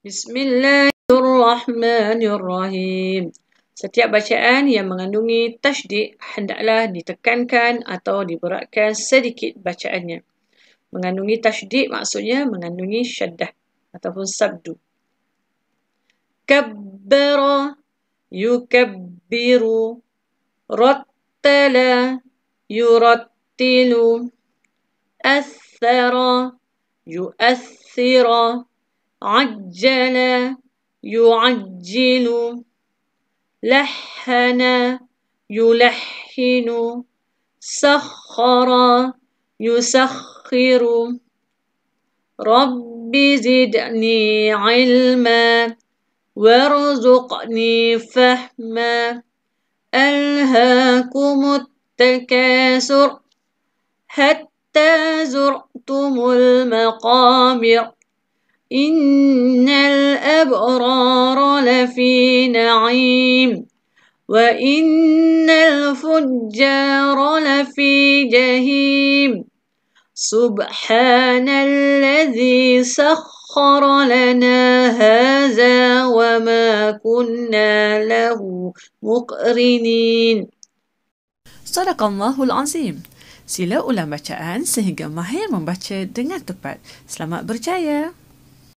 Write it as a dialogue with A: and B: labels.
A: Bismillahirrahmanirrahim. Setiap bacaan yang mengandungi tajdid hendaklah ditekankan atau diberatkan sedikit bacaannya. Mengandungi tajdid maksudnya mengandungi syaddah ataupun sabdu. Kabbara yukabbiru rattala yurattilu athara yu'athira عجل يعجل لحن يلحن سخر يسخر رب زدني علما وارزقني فهما ألهاكم التكاثر حتى زرتم المقابر إن الأبرار لفي نعيم وإن الفجار لفي جهيم سبحان الذي سخر لنا هذا وما كنا له مقرنين صدق الله العظيم Sila ulang bacaan sehingga mahir membaca dengan tepat. Selamat berjaya.